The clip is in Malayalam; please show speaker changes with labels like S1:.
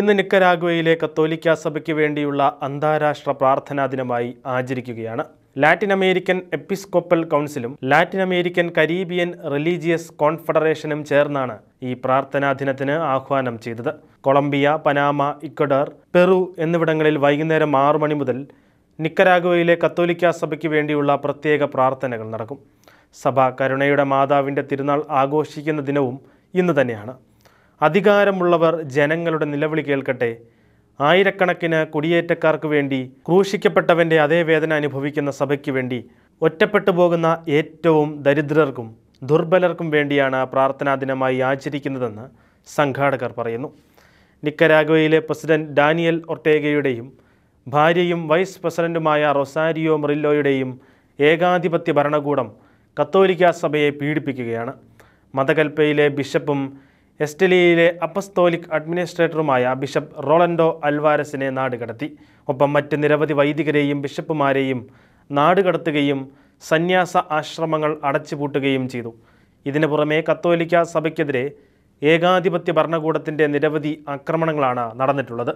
S1: ഇന്ന് നിക്കരാഗ്വയിലെ കത്തോലിക്ക സഭയ്ക്ക് വേണ്ടിയുള്ള അന്താരാഷ്ട്ര പ്രാർത്ഥനാ ദിനമായി ആചരിക്കുകയാണ് ലാറ്റിൻ അമേരിക്കൻ എപ്പിസ്കോപ്പൽ കൗൺസിലും ലാറ്റിൻ അമേരിക്കൻ കരീബിയൻ റിലീജിയസ് കോൺഫെഡറേഷനും ചേർന്നാണ് ഈ പ്രാർത്ഥനാ ദിനത്തിന് ആഹ്വാനം ചെയ്തത് കൊളംബിയ പനാമ ഇക്വഡർ പെറു എന്നിവിടങ്ങളിൽ വൈകുന്നേരം ആറു മണി മുതൽ നിക്കരാഗ്വയിലെ കത്തോലിക്ക സഭയ്ക്ക് വേണ്ടിയുള്ള പ്രത്യേക പ്രാർത്ഥനകൾ നടക്കും സഭ കരുണയുടെ മാതാവിൻ്റെ തിരുനാൾ ആഘോഷിക്കുന്ന ദിനവും ഇന്ന് തന്നെയാണ് അധികാരമുള്ളവർ ജനങ്ങളുടെ നിലവിളി കേൾക്കട്ടെ ആയിരക്കണക്കിന് കുടിയേറ്റക്കാർക്ക് വേണ്ടി ക്രൂശിക്കപ്പെട്ടവൻ്റെ അതേ വേദന അനുഭവിക്കുന്ന സഭയ്ക്ക് വേണ്ടി ഒറ്റപ്പെട്ടു പോകുന്ന ഏറ്റവും ദരിദ്രർക്കും ദുർബലർക്കും വേണ്ടിയാണ് പ്രാർത്ഥനാ ദിനമായി ആചരിക്കുന്നതെന്ന് സംഘാടകർ പറയുന്നു നിക്കരാഗ്വയിലെ പ്രസിഡന്റ് ഡാനിയൽ ഒർട്ടേഗയുടെയും ഭാര്യയും വൈസ് പ്രസിഡന്റുമായ റൊസാരിയോ മറില്ലോയുടെയും ഏകാധിപത്യ ഭരണകൂടം കത്തോലിക്ക സഭയെ പീഡിപ്പിക്കുകയാണ് മതകൽപ്പയിലെ ബിഷപ്പും എസ്റ്റലിയയിലെ അപ്പസ്തോലിക് അഡ്മിനിസ്ട്രേറ്ററുമായ ബിഷപ്പ് റോളൻഡോ അൽവാരസിനെ നാടുകടത്തി ഒപ്പം മറ്റ് നിരവധി വൈദികരെയും ബിഷപ്പുമാരെയും നാടുകടത്തുകയും സന്യാസ ആശ്രമങ്ങൾ അടച്ചുപൂട്ടുകയും ചെയ്തു ഇതിനു പുറമെ കത്തോലിക്ക സഭയ്ക്കെതിരെ ഏകാധിപത്യ ഭരണകൂടത്തിൻ്റെ നിരവധി ആക്രമണങ്ങളാണ് നടന്നിട്ടുള്ളത്